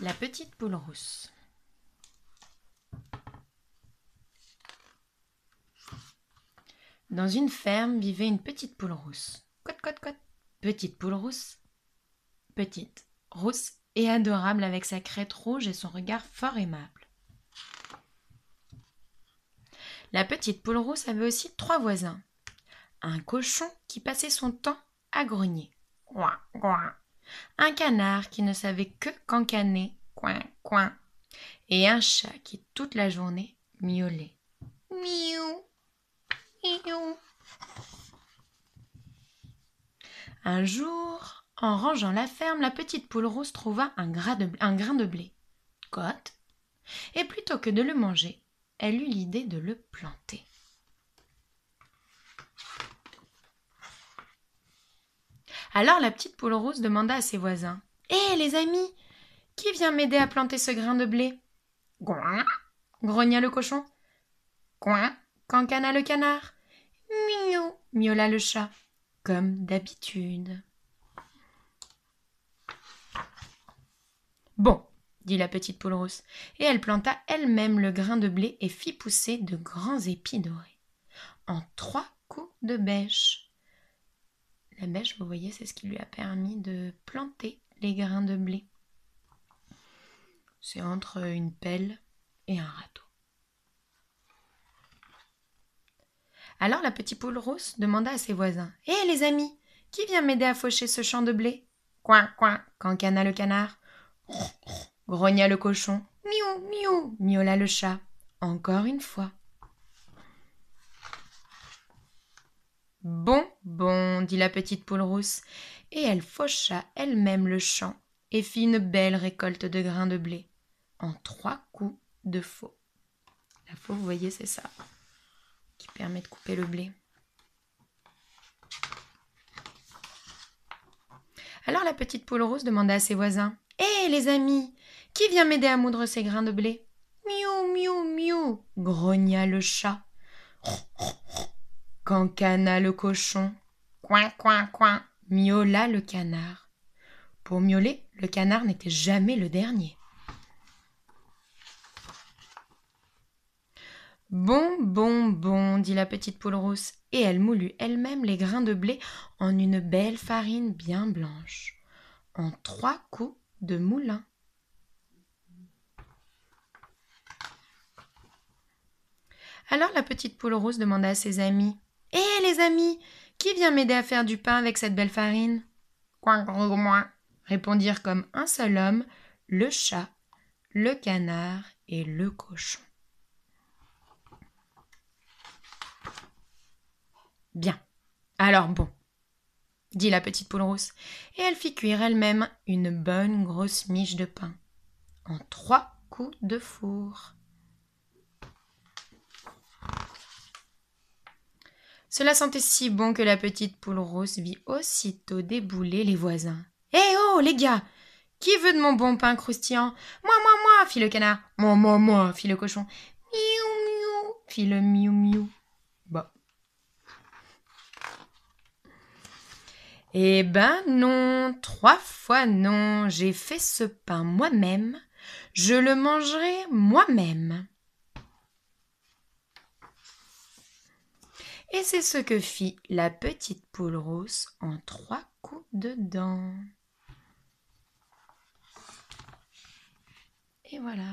La petite poule rousse. Dans une ferme vivait une petite poule rousse. Cote, cote, cote. Petite poule rousse. Petite, rousse et adorable avec sa crête rouge et son regard fort aimable. La petite poule rousse avait aussi trois voisins. Un cochon qui passait son temps à grogner un canard qui ne savait que cancaner, coin, coin, et un chat qui toute la journée miaulait. miaou, miaou. Un jour, en rangeant la ferme, la petite poule rose trouva un, grain de blé. cote, Et plutôt que de le manger, elle eut l'idée de le planter. Alors la petite poule rousse demanda à ses voisins. Hé, eh, les amis, qui vient m'aider à planter ce grain de blé Gouin grogna le cochon. Gouin !» cancana le canard. Miou miaula le chat, comme d'habitude. Bon, dit la petite poule rousse, et elle planta elle-même le grain de blé et fit pousser de grands épis dorés. En trois coups de bêche. La bêche, vous voyez, c'est ce qui lui a permis de planter les grains de blé. C'est entre une pelle et un râteau. Alors la petite poule rousse demanda à ses voisins Hé les amis, qui vient m'aider à faucher ce champ de blé Coin, coin, cancana le canard, grogna le cochon, miou, miou, miaula le chat, encore une fois. Bon, dit la petite poule rousse, et elle faucha elle-même le champ et fit une belle récolte de grains de blé, en trois coups de faux. La faux, vous voyez, c'est ça, qui permet de couper le blé. Alors la petite poule rousse demanda à ses voisins Hé, eh, les amis, qui vient m'aider à moudre ces grains de blé Miou, miou, miou grogna le chat. Cancana le cochon coin, coin, coin, miaula le canard. Pour miauler, le canard n'était jamais le dernier. Bon, bon, bon, dit la petite poule rousse, et elle moulut elle-même les grains de blé en une belle farine bien blanche, en trois coups de moulin. Alors la petite poule rousse demanda à ses amis Hé eh, les amis, qui vient m'aider à faire du pain avec cette belle farine moins répondirent comme un seul homme le chat, le canard et le cochon. Bien. Alors bon, dit la petite poule rousse, et elle fit cuire elle-même une bonne grosse miche de pain en trois coups de four. Cela sentait si bon que la petite poule rose vit aussitôt débouler les voisins. Eh oh, les gars Qui veut de mon bon pain croustillant Moi, moi, moi fit le canard. Moi, moi, moi fit le cochon. Miou, miou fit le miou, miou. Bah. Eh ben non, trois fois non, j'ai fait ce pain moi-même, je le mangerai moi-même. Et c'est ce que fit la petite poule rousse en trois coups de dents. Et voilà.